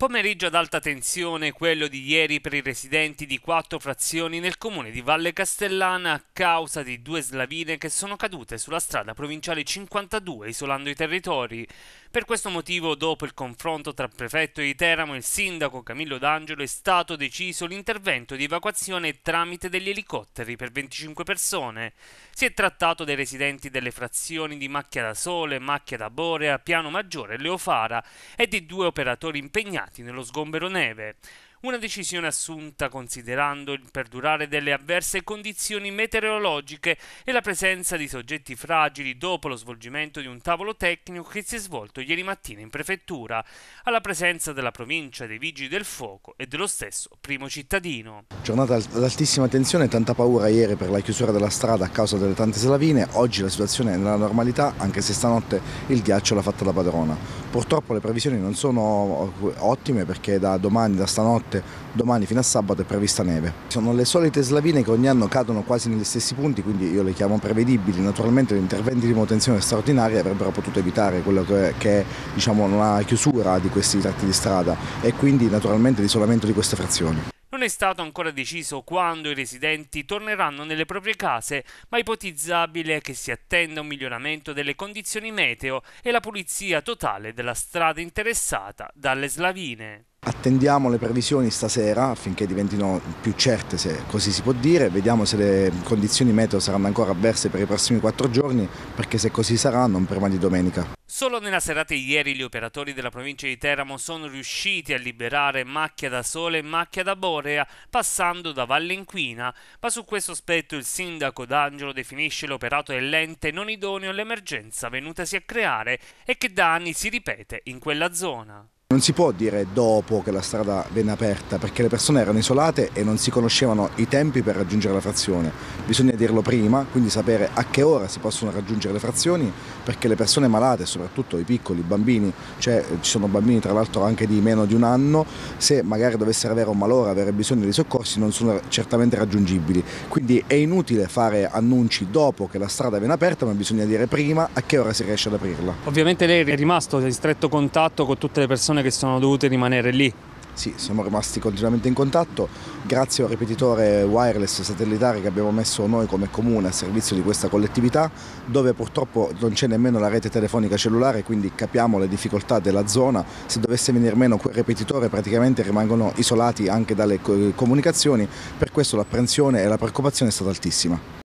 Pomeriggio ad alta tensione quello di ieri per i residenti di quattro frazioni nel comune di Valle Castellana a causa di due slavine che sono cadute sulla strada provinciale 52 isolando i territori. Per questo motivo dopo il confronto tra prefetto di Teramo e il sindaco Camillo D'Angelo è stato deciso l'intervento di evacuazione tramite degli elicotteri per 25 persone. Si è trattato dei residenti delle frazioni di Macchia da Sole, Macchia da Borea, Piano Maggiore e Leofara e di due operatori impegnati impegnati nello sgombero neve, una decisione assunta considerando il perdurare delle avverse condizioni meteorologiche e la presenza di soggetti fragili dopo lo svolgimento di un tavolo tecnico che si è svolto ieri mattina in prefettura, alla presenza della provincia dei Vigili del Fuoco e dello stesso primo cittadino. Giornata ad altissima tensione e tanta paura ieri per la chiusura della strada a causa delle tante slavine, oggi la situazione è nella normalità anche se stanotte il ghiaccio l'ha fatta da padrona. Purtroppo le previsioni non sono ottime perché da domani, da stanotte, domani fino a sabato è prevista neve. Sono le solite slavine che ogni anno cadono quasi negli stessi punti, quindi io le chiamo prevedibili. Naturalmente gli interventi di manutenzione straordinaria avrebbero potuto evitare quella che è diciamo, una chiusura di questi tratti di strada e quindi naturalmente l'isolamento di queste frazioni. Non è stato ancora deciso quando i residenti torneranno nelle proprie case, ma è ipotizzabile che si attenda un miglioramento delle condizioni meteo e la pulizia totale della strada interessata dalle slavine. Attendiamo le previsioni stasera affinché diventino più certe, se così si può dire, vediamo se le condizioni meteo saranno ancora avverse per i prossimi quattro giorni, perché se così sarà non prima di domenica. Solo nella serata di ieri gli operatori della provincia di Teramo sono riusciti a liberare macchia da sole e macchia da borea passando da Valle Inquina, ma su questo aspetto il sindaco D'Angelo definisce l'operato dell'ente non idoneo all'emergenza venutasi a creare e che da anni si ripete in quella zona. Non si può dire dopo che la strada venne aperta perché le persone erano isolate e non si conoscevano i tempi per raggiungere la frazione. Bisogna dirlo prima, quindi sapere a che ora si possono raggiungere le frazioni perché le persone malate, soprattutto i piccoli, i bambini, cioè ci sono bambini tra l'altro anche di meno di un anno, se magari dovessero avere un malore, avere bisogno di soccorsi non sono certamente raggiungibili. Quindi è inutile fare annunci dopo che la strada viene aperta ma bisogna dire prima a che ora si riesce ad aprirla. Ovviamente lei è rimasto in stretto contatto con tutte le persone persone che sono dovute rimanere lì. Sì, siamo rimasti continuamente in contatto grazie al ripetitore wireless satellitare che abbiamo messo noi come comune a servizio di questa collettività dove purtroppo non c'è nemmeno la rete telefonica cellulare quindi capiamo le difficoltà della zona, se dovesse venire meno quel ripetitore praticamente rimangono isolati anche dalle comunicazioni, per questo l'apprensione e la preoccupazione è stata altissima.